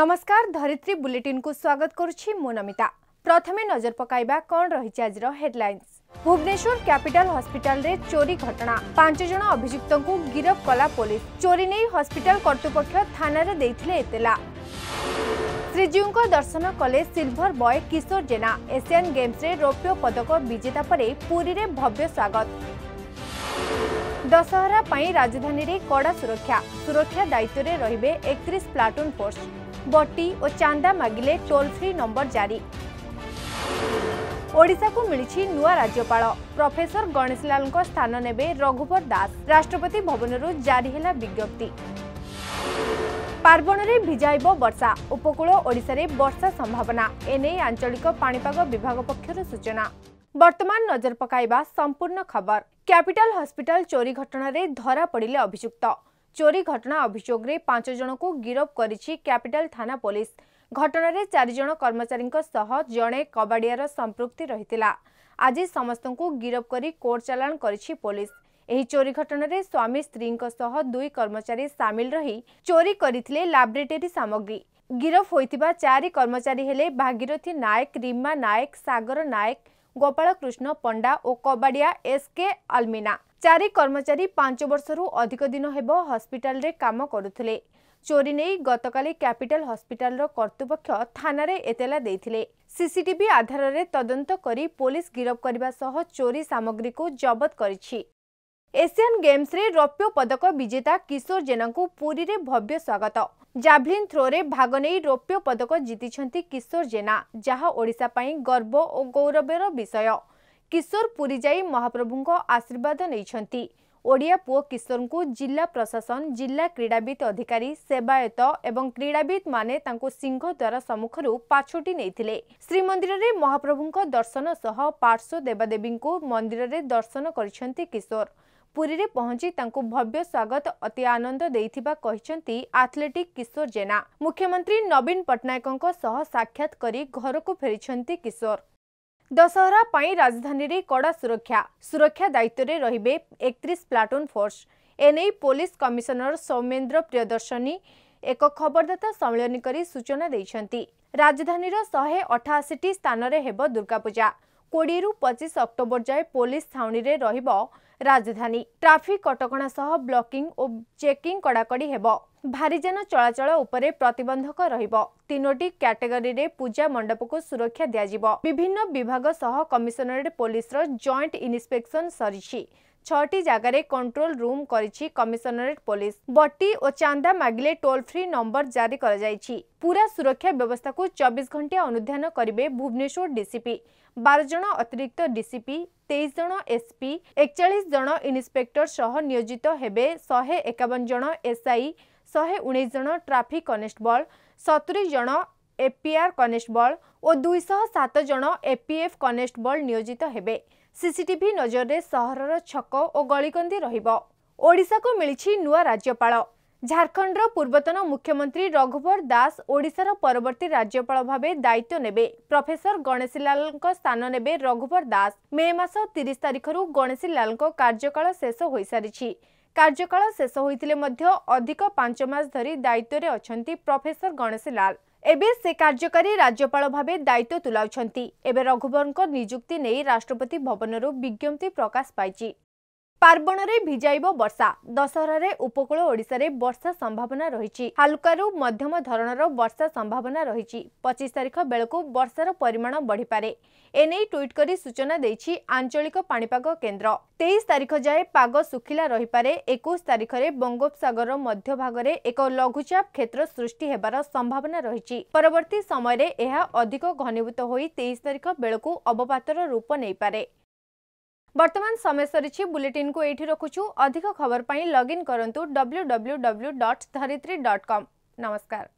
নমস্কার ধরিত্রী বুলেটিনকু স্বাগত করছি মু নমিতা প্রথমে নজর পকাইবা কণ রয়েছে আজর হেডলাইন্স ভুবনেশ্বর ক্যাপিটাল হসপিটালে চোরি ঘটনা পাঁচ জন অভিযুক্ত গিরফ কলা পুলিশ চোরি নেই হসপিটাল কর্তৃপক্ষ থানার দেইথিলে এতেলা শ্রীজীউঙ্ক দর্শন কলে সিলভর বয় কিশোর জেনা এশিয়ান গেমসে রৌপ্য পদক বিজেতা পরে পুরীরে ভব্য স্বাগত দশহরা পাই রাজধানীরে কড়া সুরক্ষা সুরক্ষা দায়িত্বরে রহবে একত্রিশ প্লাটুন ফোর্স बटी और चांदा मागिले टोल फ्री नंबर जारी ओडिशा को मिली नुआ राज्यपाल प्रोफेसर गणेशलाल लाल स्थान ने रघुवर दास राष्ट्रपति भवन जारी है विज्ञप्ति पार्वण में भिजाइ बर्षा उपकूल ओडिशा रे बर्षा संभावना एने आंचलिक पाणीपाग विभाग पक्ष सूचना बर्तमान नजर पकाइबा संपूर्ण खबर कैपिटल हॉस्पिटल चोरी घटना रे धरा पड़िले अभियुक्त ଚୋରି ଘଟଣା ଅଭିଯୋଗରେ ପାଞ୍ଚ ଜଣଙ୍କୁ ଗିରଫ କରିଛି କ୍ୟାପିଟାଲ ଥାନା ପୋଲିସ ଘଟଣାରେ ଚାରିଜଣ କର୍ମଚାରୀଙ୍କ ସହ ଜଣେ କବାଡ଼ିଆର ସମ୍ପୃକ୍ତି ରହିଥିଲା ଆଜି ସମସ୍ତଙ୍କୁ ଗିରଫ କରି କୋର୍ଟ ଚାଲାଣ କରିଛି ପୋଲିସ ଏହି ଚୋରି ଘଟଣାରେ ସ୍ୱାମୀ ସ୍ତ୍ରୀଙ୍କ ସହ ଦୁଇ କର୍ମଚାରୀ ସାମିଲ ରହି ଚୋରି କରିଥିଲେ ଲାବ୍ରେଟେରୀ ସାମଗ୍ରୀ ଗିରଫ ହୋଇଥିବା ଚାରି କର୍ମଚାରୀ ହେଲେ ଭାଗିରଥୀ ନାୟକ ରିମା ନାୟକ ସାଗର ନାୟକ ଗୋପାଳକୃଷ୍ଣ ପଣ୍ଡା ଓ କବାଡ଼ିଆ ଏସ୍କେ ଆଲମିନା ଚାରି କର୍ମଚାରୀ ପାଞ୍ଚ ବର୍ଷରୁ ଅଧିକ ଦିନ ହେବ ହସ୍ପିଟାଲରେ କାମ କରୁଥିଲେ ଚୋରି ନେଇ ଗତକାଲି କ୍ୟାପିଟାଲ ହସ୍ପିଟାଲର କର୍ତ୍ତୃପକ୍ଷ ଥାନାରେ ଏତଲା ଦେଇଥିଲେ ସିସିଟିଭି ଆଧାରରେ ତଦନ୍ତ କରି ପୋଲିସ ଗିରଫ କରିବା ସହ ଚୋରି ସାମଗ୍ରୀକୁ ଜବତ କରିଛି ଏସିଆନ ଗେମ୍ସରେ ରୌପ୍ୟ ପଦକ ବିଜେତା କିଶୋର ଜେନାଙ୍କୁ ପୁରୀରେ ଭବ୍ୟ ସ୍ୱାଗତ ଜାଭ୍ଲିନ୍ ଥ୍ରୋରେ ଭାଗ ନେଇ ରୌପ୍ୟ ପଦକ ଜିତିଛନ୍ତି କିଶୋର ଜେନା ଯାହା ଓଡ଼ିଶା ପାଇଁ ଗର୍ବ ଓ ଗୌରବର ବିଷୟ किशोर पुरी जहाप्रभु आशीर्वाद नै ओडिया पु किशोर जिल्ला प्रशासन जिल्ला क्रीडावित अधिकारिस सेवायत ए सिंह म सिंहद्वार सम्मुखु पाछोटी नै श्रीमन्दिर महाप्रभु दर्शन सह पर्श्वद देवादेवीको मन्दिरले दर्शन गरिशोर पुरी पहचिता भव्य स्वागत अति आनन्दै्वाथलेटिक किशोर जेना मुख्यमंत्री नवीन पट्टनायक साक्षात्रक फेरी किशोर ଦଶହରା ପାଇଁ ରାଜଧାନୀରେ କଡ଼ା ସୁରକ୍ଷା ସୁରକ୍ଷା ଦାୟିତ୍ୱରେ ରହିବେ ଏକତିରିଶ ପ୍ଲାଟୁନ୍ ଫୋର୍ସ ଏନେଇ ପୋଲିସ କମିଶନର ସୌମେନ୍ଦ୍ର ପ୍ରିୟଦର୍ଶନୀ ଏକ ଖବରଦାତା ସମ୍ମିଳନୀ କରି ସୂଚନା ଦେଇଛନ୍ତି ରାଜଧାନୀର ଶହେ ଅଠାଅଶୀଟି ସ୍ଥାନରେ ହେବ ଦୁର୍ଗାପୂଜା କୋଡ଼ିଏରୁ ପଚିଶ ଅକ୍ଟୋବର ଯାଏ ପୋଲିସ ଛାଉଣିରେ ରହିବ রাজধানী ট্রাফিক কটকণা সহ ব্লকিং ও চেকিং কড়াকড়ি হব ভারিযান চলাচল উপরে প্রতবন্ধক রহব তিনোটি ক্যাটেগরিরে পূজা মণ্ডপকু সুরক্ষা দিয়া বিভিন্ন বিভাগ সহ কমিশনরেট পুলিশর জয়েন্ট ইন্সপেকশন সরিছি ছটি জায়গায় কন্ট্রোল রুম করেছি কমিশনরেট পুলিশ বটি ও চাঁদা মাগিলে টোল ফ্রি নম্বর জারি করা যাইছি পুরা সুরক্ষা ব্যবস্থা চব্বিশ ঘণ্টিয়া অনুধান করবে ভুবনেশ্বর ডিসিপি বার জন অতিরিক্ত ডিসিপি তেইশ জন এসপি একচাশ জন ইন্সপেক্টর সহ নিয়োজিত হেবে শহে একাবন জন এসআই শহে উনিশ জন ট্রাফিক কনেষ্টবল সতুরি জন এপিআর কনেষ্টবল ও দুইশহ সাত জন এপিএফ কনেষ্টবল নিয়োজিত হেবে সিসিটিভি নজরে সহরর ছক ও গলিকন্দি রহব ওড়শাকু মিছি নূয়া রাজ্যপাল ঝাড়খণ্ডর পূর্বতন মুখ্যমন্ত্রী রঘুবর দাস ওড়িশার পরবর্তী রাজ্যপাল ভাবে দায়িত্ব নেবে প্রফেসর গণেশীলালଙ୍କ স্থান নেবে রঘুবর দাস মে মাস তিরিশ তারিখর গণেশীলালଙ୍କ কার্যকাল শেষ হয়ে সারিছে কার্যকাল শেষ হয়েছে অধিক পাঁচ মাস ধর দায়িত্বরে অনেক প্রফেসর গণেশীলাল এবে সে কার্যকারী রাজ্যপাল ভাবে দায়িত্ব তুলাউছেন এবে রঘুবরଙ୍କ নিযুক্তি নেই রাষ্ট্রপতি ভবনর বিজ্ঞপ্তি প্রকাশ পাইছে ପାର୍ବଣରେ ଭିଜାଇବ ବର୍ଷା ଦଶହରାରେ ଉପକୂଳ ଓଡ଼ିଶାରେ ବର୍ଷା ସମ୍ଭାବନା ରହିଛି ହାଲୁକାରୁ ମଧ୍ୟମ ଧରଣର ବର୍ଷା ସମ୍ଭାବନା ରହିଛି ପଚିଶ ତାରିଖ ବେଳକୁ ବର୍ଷାର ପରିମାଣ ବଢ଼ିପାରେ ଏନେଇ ଟ୍ୱିଟ୍ କରି ସୂଚନା ଦେଇଛି ଆଞ୍ଚଳିକ ପାଣିପାଗ କେନ୍ଦ୍ର ତେଇଶ ତାରିଖ ଯାଏ ପାଗ ଶୁଖିଲା ରହିପାରେ ଏକୋଇଶ ତାରିଖରେ ବଙ୍ଗୋପସାଗରର ମଧ୍ୟଭାଗରେ ଏକ ଲଘୁଚାପ କ୍ଷେତ୍ର ସୃଷ୍ଟି ହେବାର ସମ୍ଭାବନା ରହିଛି ପରବର୍ତ୍ତୀ ସମୟରେ ଏହା ଅଧିକ ଘନୀଭୂତ ହୋଇ ତେଇଶ ତାରିଖ ବେଳକୁ ଅବପାତର ରୂପ ନେଇପାରେ बर्तमान समय सरी बुलेटिन को ये रखु अधिक खबर लगइन करूँ W W W dot Dharitri dot com नमस्कार